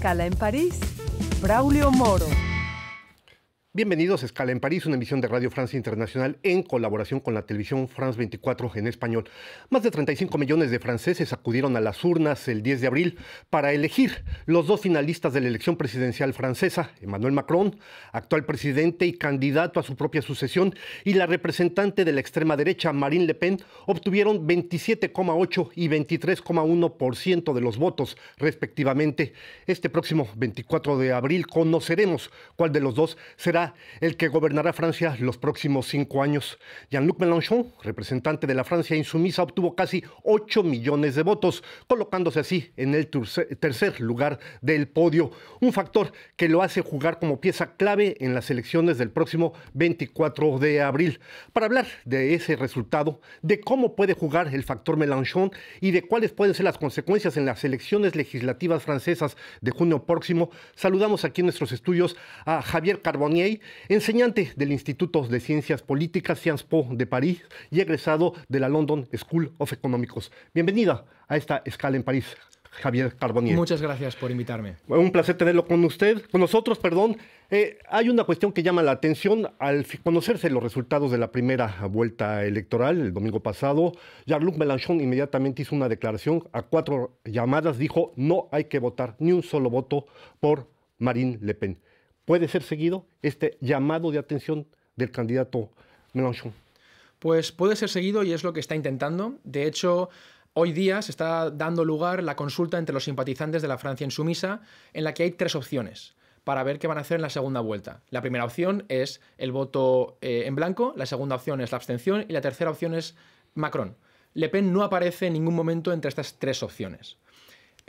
escala en París. Braulio Moro. Bienvenidos a Escala en París, una emisión de Radio Francia Internacional en colaboración con la televisión France 24 en español. Más de 35 millones de franceses acudieron a las urnas el 10 de abril para elegir los dos finalistas de la elección presidencial francesa, Emmanuel Macron, actual presidente y candidato a su propia sucesión, y la representante de la extrema derecha, Marine Le Pen, obtuvieron 27,8 y 23,1% de los votos, respectivamente. Este próximo 24 de abril conoceremos cuál de los dos será el que gobernará Francia los próximos cinco años. Jean-Luc Mélenchon, representante de la Francia insumisa, obtuvo casi 8 millones de votos, colocándose así en el tercer lugar del podio, un factor que lo hace jugar como pieza clave en las elecciones del próximo 24 de abril. Para hablar de ese resultado, de cómo puede jugar el factor Mélenchon y de cuáles pueden ser las consecuencias en las elecciones legislativas francesas de junio próximo, saludamos aquí en nuestros estudios a Javier Carbonier, enseñante del Instituto de Ciencias Políticas Sciences Po de París y egresado de la London School of Economics. Bienvenida a esta escala en París. Javier Carbonier. Muchas gracias por invitarme. Un placer tenerlo con usted, con nosotros, perdón. Eh, hay una cuestión que llama la atención al conocerse los resultados de la primera vuelta electoral el domingo pasado. Jean-Luc Mélenchon inmediatamente hizo una declaración a cuatro llamadas, dijo no hay que votar ni un solo voto por Marine Le Pen puede ser seguido este llamado de atención del candidato Mélenchon? Pues puede ser seguido y es lo que está intentando. De hecho, Hoy día se está dando lugar la consulta entre los simpatizantes de la Francia insumisa, en la que hay tres opciones para ver qué van a hacer en la segunda vuelta. La primera opción es el voto eh, en blanco, la segunda opción es la abstención y la tercera opción es Macron. Le Pen no aparece en ningún momento entre estas tres opciones.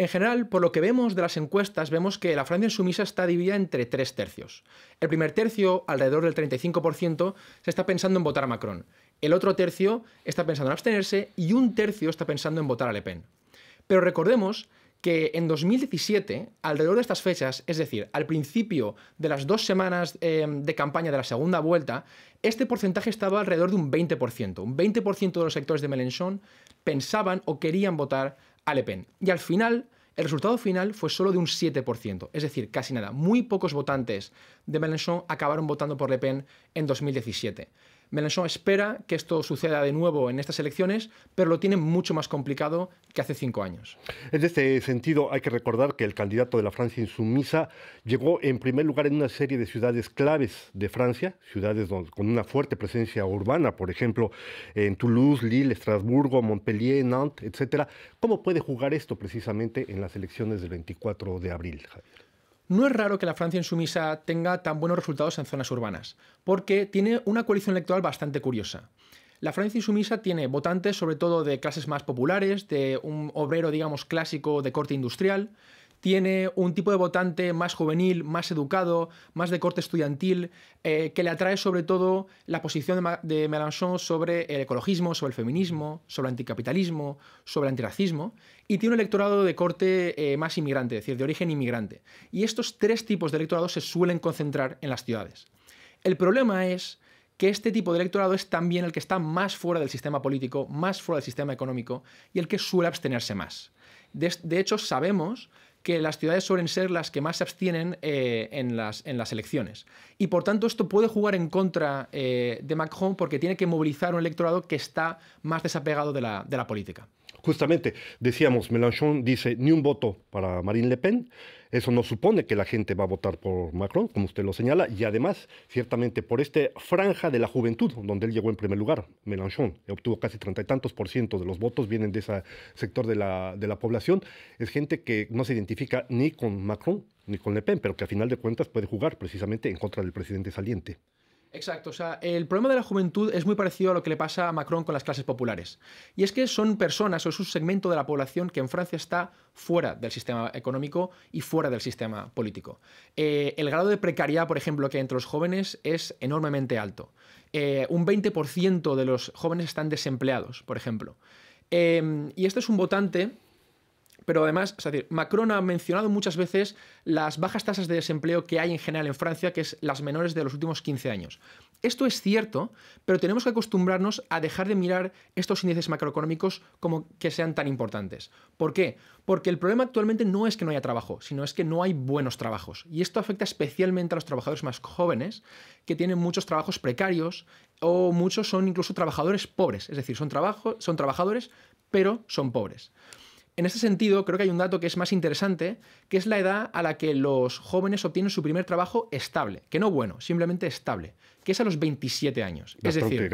En general, por lo que vemos de las encuestas, vemos que la Francia insumisa está dividida entre tres tercios. El primer tercio, alrededor del 35%, se está pensando en votar a Macron. El otro tercio está pensando en abstenerse y un tercio está pensando en votar a Le Pen. Pero recordemos que en 2017, alrededor de estas fechas, es decir, al principio de las dos semanas em, de campaña de la segunda vuelta, este porcentaje estaba alrededor de un 20%. Un 20% de los sectores de Mélenchon pensaban o querían votar le Pen. Y al final, el resultado final fue solo de un 7%, es decir, casi nada. Muy pocos votantes de Mélenchon acabaron votando por Le Pen en 2017. Mélenchon espera que esto suceda de nuevo en estas elecciones, pero lo tiene mucho más complicado que hace cinco años. En este sentido, hay que recordar que el candidato de la Francia insumisa llegó en primer lugar en una serie de ciudades claves de Francia, ciudades con una fuerte presencia urbana, por ejemplo, en Toulouse, Lille, Estrasburgo, Montpellier, Nantes, etc. ¿Cómo puede jugar esto precisamente en las elecciones del 24 de abril, Javier? No es raro que la Francia insumisa tenga tan buenos resultados en zonas urbanas, porque tiene una coalición electoral bastante curiosa. La Francia insumisa tiene votantes sobre todo de clases más populares, de un obrero, digamos, clásico de corte industrial, tiene un tipo de votante más juvenil, más educado, más de corte estudiantil, eh, que le atrae sobre todo la posición de, Mélenchon sobre el ecologismo, sobre el feminismo, sobre el anticapitalismo, sobre el antirracismo, y tiene un electorado de corte eh, más inmigrante, es decir, de origen inmigrante. Y estos tres tipos de electorado se suelen concentrar en las ciudades. El problema es que este tipo de electorado es también el que está más fuera del sistema político, más fuera del sistema económico y el que suele abstenerse más. De, hecho, sabemos que las ciudades suelen ser las que más se abstienen eh, en, las, elecciones. Y por tanto esto puede jugar en contra eh, de Macron porque tiene que movilizar un electorado que está más desapegado de la política. Justamente, decíamos, Mélenchon dice ni un voto para Marine Le Pen. Eso no supone que la gente va a votar por Macron, como usted lo señala, y además, ciertamente, por esta franja de la juventud, donde él llegó en primer lugar, Mélenchon, obtuvo casi treinta y tantos por ciento de los votos, vienen de ese sector de la, de la población, es gente que no se identifica ni con Macron ni con Le Pen, pero que a final de cuentas puede jugar precisamente en contra del presidente saliente. Exacto, o sea, el problema de la juventud es muy parecido a lo que le pasa a Macron con las clases populares. Y es que son personas o es un segmento de la población que en Francia está fuera del sistema económico y fuera del sistema político. Eh, el grado de precariedad, por ejemplo, que hay entre los jóvenes es enormemente alto. Eh, un 20% de los jóvenes están desempleados, por ejemplo. Eh, y este es un votante pero además, Macron ha mencionado muchas veces las bajas tasas de desempleo que hay en general en Francia, que es las menores de los últimos 15 años. Esto es cierto, pero tenemos que acostumbrarnos a dejar de mirar estos índices macroeconómicos como que sean tan importantes. ¿Por qué? Porque el problema actualmente no es que no haya trabajo, sino es que no hay buenos trabajos. Y esto afecta especialmente a los trabajadores más jóvenes, que tienen muchos trabajos precarios o muchos son incluso trabajadores pobres. Es decir, son, son trabajadores, pero son pobres. En este sentido, creo que hay un dato que es más interesante, que es la edad a la que los jóvenes obtienen su primer trabajo estable, que no bueno, simplemente estable, que es a los 27 años. es decir,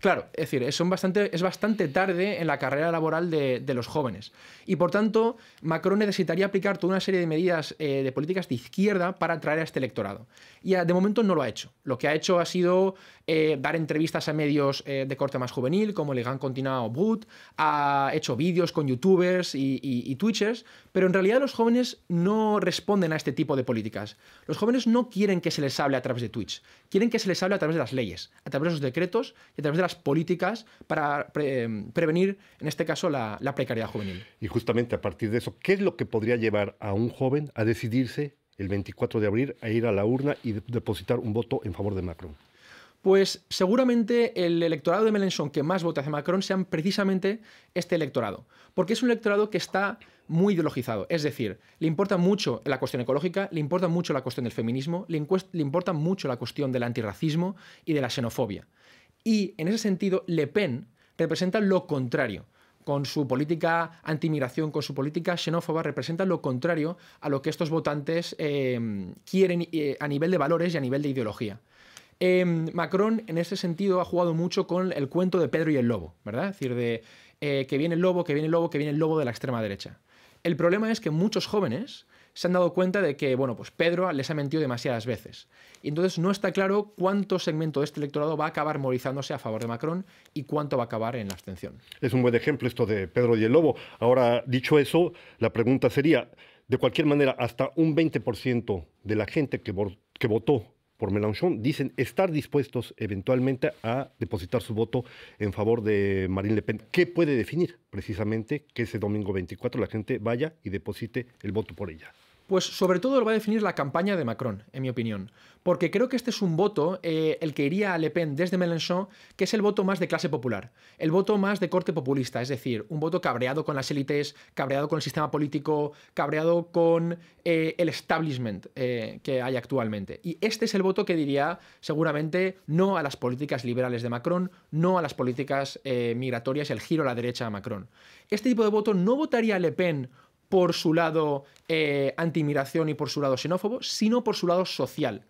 Claro, es decir, son bastante, es bastante tarde en la carrera laboral de, los jóvenes. Y por tanto, Macron necesitaría aplicar toda una serie de medidas eh, de políticas de izquierda para atraer a este electorado. Y ah, de momento no lo ha hecho. Lo que ha hecho ha sido eh, dar entrevistas a medios eh, de corte más juvenil, como Le Gran Continuado o Brut, ha hecho vídeos con youtubers y, y, twitchers, pero en realidad los jóvenes no responden a este tipo de políticas. Los jóvenes no quieren que se les hable a través de Twitch, quieren que se les hable a través de las leyes, a través de los decretos y a través de las políticas para prevenir, en este caso, la, precariedad juvenil. Y justamente a partir de eso, ¿qué es lo que podría llevar a un joven a decidirse el 24 de abril a ir a la urna y depositar un voto en favor de Macron? Pues seguramente el electorado de Mélenchon que más vota hacia Macron sean precisamente este electorado, porque es un electorado que está muy ideologizado, es decir, le importa mucho la cuestión ecológica, le importa mucho la cuestión del feminismo, le importa mucho la cuestión del antirracismo y de la xenofobia. Y en ese sentido, Le Pen representa lo contrario. Con su política antimigración, con su política xenófoba, representa lo contrario a lo que estos votantes em, quieren eh, a nivel de valores y a nivel de ideología. Em, Macron, en ese sentido, ha jugado mucho con el cuento de Pedro y el lobo, ¿verdad? Es decir, de eh, que viene el lobo, que viene el lobo, que viene el lobo de la extrema derecha. El problema es que muchos jóvenes se han dado cuenta de que, bueno, pues Pedro les ha mentido demasiadas veces. Y entonces no está claro cuánto segmento de este electorado va a acabar movilizándose a favor de Macron y cuánto va a acabar en la abstención. Es un buen ejemplo esto de Pedro y el Lobo. Ahora, dicho eso, la pregunta sería, de cualquier manera, hasta un 20% de la gente que, que votó por Mélenchon dicen estar dispuestos eventualmente a depositar su voto en favor de Marine Le Pen. ¿Qué puede definir precisamente que ese domingo 24 la gente vaya y deposite el voto por ella? Pues sobre todo lo va a definir la campaña de Macron, en mi opinión, porque creo que este es un voto, eh, el que iría a Le Pen desde Mélenchon, que es el voto más de clase popular, el voto más de corte populista, es decir, un voto cabreado con las élites, cabreado con el sistema político, cabreado con eh, el establishment eh, que hay actualmente. Y este es el voto que diría seguramente no a las políticas liberales de Macron, no a las políticas migratorias, el giro a la derecha a Macron. Este tipo de voto no votaría a Le Pen por su lado eh, inmigración y por su lado xenófobo, sino por su lado social.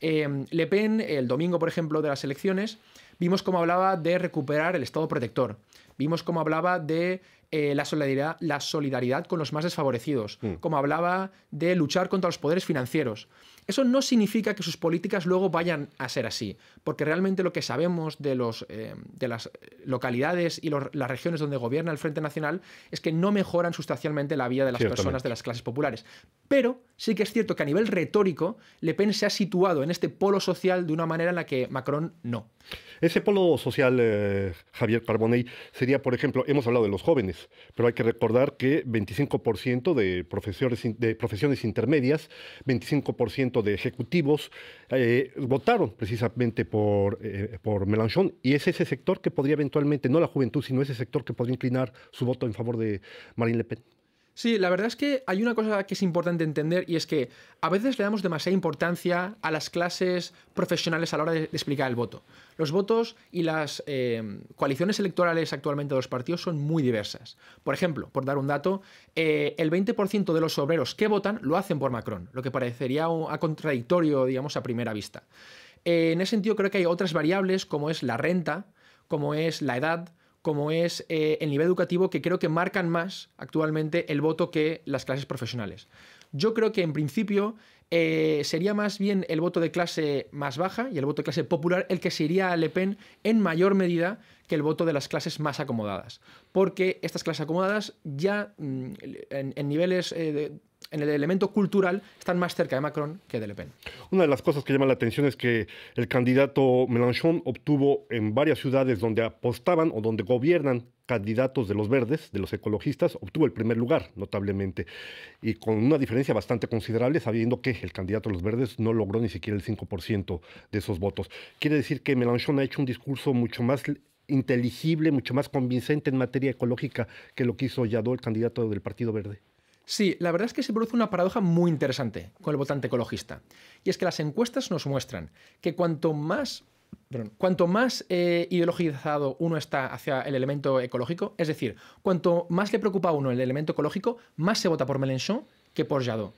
Em, Le Pen, el domingo, por ejemplo, de las elecciones, vimos cómo hablaba de recuperar el Estado protector, vimos cómo hablaba de eh, la, solidaridad, con los más desfavorecidos, mm. cómo hablaba de luchar contra los poderes financieros. Eso no significa que sus políticas luego vayan a ser así, porque realmente lo que sabemos de, los, eh, de las eh, localidades y las regiones donde gobierna el Frente Nacional es que no mejoran sustancialmente la vida de las personas de las clases populares. Pero sí que es cierto que a nivel retórico, Le Pen se ha situado en este polo social de una manera en la que Macron no. Ese polo social, eh, Javier Carbonell, sería, por ejemplo, hemos hablado de los jóvenes, pero hay que recordar que 25% de, de profesiones intermedias, 25% de ejecutivos, eh, votaron precisamente por, eh, por Melanchon y es ese sector que podría eventualmente, no la juventud, sino ese sector que podría inclinar su voto en favor de Marine Le Pen. Sí, la verdad es que hay una cosa que es importante entender y es que a veces le damos demasiada importancia a las clases profesionales a la hora de explicar el voto. Los votos y las eh, coaliciones electorales actualmente de los partidos son muy diversas. Por ejemplo, por dar un dato, eh, el 20% de los obreros que votan lo hacen por Macron, lo que parecería contradictorio, digamos, a primera vista. Eh, en ese sentido creo que hay otras variables como es la renta, como es la edad, como es eh, el nivel educativo, que creo que marcan más actualmente el voto que las clases profesionales. Yo creo que en principio eh, sería más bien el voto de clase más baja y el voto de clase popular el que se iría a Le Pen en mayor medida que el voto de las clases más acomodadas. Porque estas clases acomodadas ya mm, en, niveles eh, en el elemento cultural están más cerca de Macron que de Le Pen. Una de las cosas que llama la atención es que el candidato Mélenchon obtuvo en varias ciudades donde apostaban o donde gobiernan candidatos de los verdes, de los ecologistas, obtuvo el primer lugar, notablemente, y con una diferencia bastante considerable, sabiendo que el candidato de los verdes no logró ni siquiera el 5% de esos votos. Quiere decir que Mélenchon ha hecho un discurso mucho más inteligible, mucho más convincente en materia ecológica que lo que hizo Yadó, el candidato del Partido Verde. Sí, la verdad es que se produce una paradoja muy interesante con el votante ecologista. Y es que las encuestas nos muestran que cuanto más, cuanto más eh, ideologizado uno está hacia el elemento ecológico, es decir, cuanto más le preocupa a uno el elemento ecológico, más se vota por Mélenchon que por Jadot.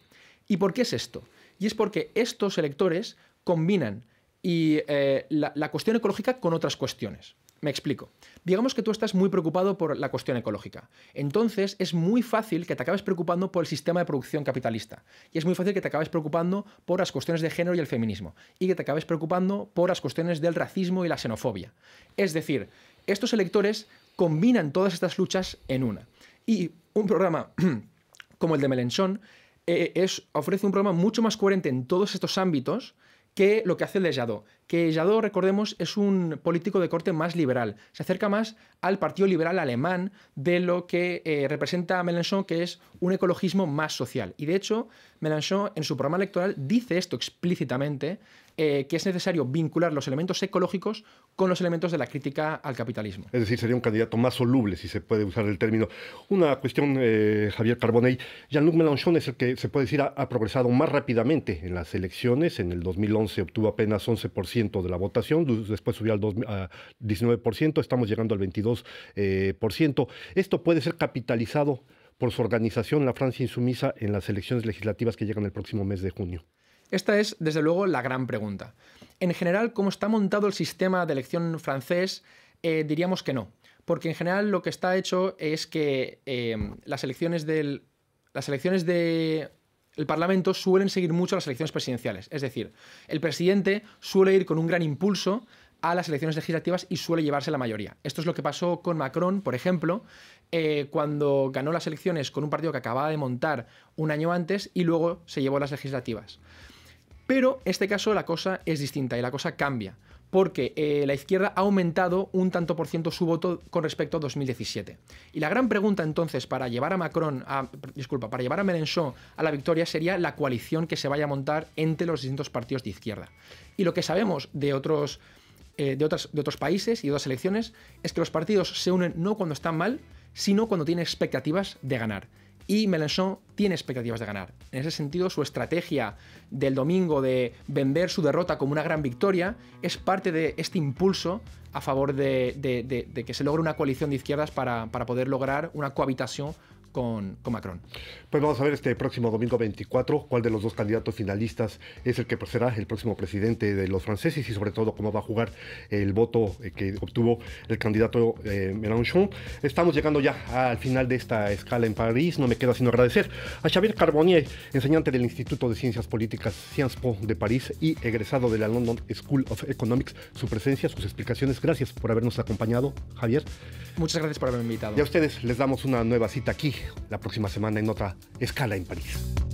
¿Y por qué es esto? Y es porque estos electores combinan eh, la cuestión ecológica con otras cuestiones. Me explico. Digamos que tú estás muy preocupado por la cuestión ecológica. Entonces es muy fácil que te acabes preocupando por el sistema de producción capitalista. Y es muy fácil que te acabes preocupando por las cuestiones de género y el feminismo. Y que te acabes preocupando por las cuestiones del racismo y la xenofobia. Es decir, estos electores combinan todas estas luchas en una. Y un programa como el de Melenchón eh, ofrece un programa mucho más coherente en todos estos ámbitos que lo que hace el de Que Jadot, recordemos, es un político de corte más liberal. Se acerca más al Partido Liberal Alemán de lo que eh, representa a Mélenchon, que es un ecologismo más social. Y de hecho, Mélenchon en su programa electoral dice esto explícitamente, eh, que es necesario vincular los elementos ecológicos con los elementos de la crítica al capitalismo. Es decir, sería un candidato más soluble, si se puede usar el término. Una cuestión, eh, Javier Carbonell, Jean-Luc Mélenchon es el que se puede decir ha, progresado más rápidamente en las elecciones. En el 2011 obtuvo apenas 11% de la votación, después subió al 19%, estamos llegando al 22%. Eh, Esto puede ser capitalizado por su organización, la Francia Insumisa, en las elecciones legislativas que llegan el próximo mes de junio. Esta es, desde luego, la gran pregunta. En general, ¿cómo está montado el sistema de elección francés, eh, diríamos que no, porque en general lo que está hecho es que eh, las elecciones del las elecciones Parlamento suelen seguir mucho las elecciones presidenciales, es decir, el presidente suele ir con un gran impulso a las elecciones legislativas y suele llevarse la mayoría. Esto es lo que pasó con Macron, por ejemplo, eh, cuando ganó las elecciones con un partido que acababa de montar un año antes y luego se llevó las legislativas. Pero en este caso la cosa es distinta y la cosa cambia, porque eh, la izquierda ha aumentado un tanto por ciento su voto con respecto a 2017. Y la gran pregunta entonces para llevar a Macron, a, disculpa, para llevar a Mélenchon a la victoria sería la coalición que se vaya a montar entre los distintos partidos de izquierda. Y lo que sabemos de otros, eh, de de otros países y de otras elecciones es que los partidos se unen no cuando están mal, sino cuando tienen expectativas de ganar y Mélenchon tiene expectativas de ganar. En ese sentido, su estrategia del domingo de vender su derrota como una gran victoria es parte de este impulso a favor de, que se logre una coalición de izquierdas para poder lograr una cohabitación con, Macron. Pues vamos a ver este próximo domingo 24 cuál de los dos candidatos finalistas es el que pues, será el próximo presidente de los franceses y sobre todo cómo va a jugar el voto eh, que obtuvo el candidato eh, Mélenchon. Estamos llegando ya al final de esta escala en París. No me queda sino agradecer a Xavier Carbonier, enseñante del Instituto de Ciencias Políticas Sciences Po de París y egresado de la London School of Economics, su presencia, sus explicaciones. Gracias por habernos acompañado, Javier. Muchas gracias por haberme invitado. Y a ustedes les damos una nueva cita aquí la próxima semana en otra escala en París.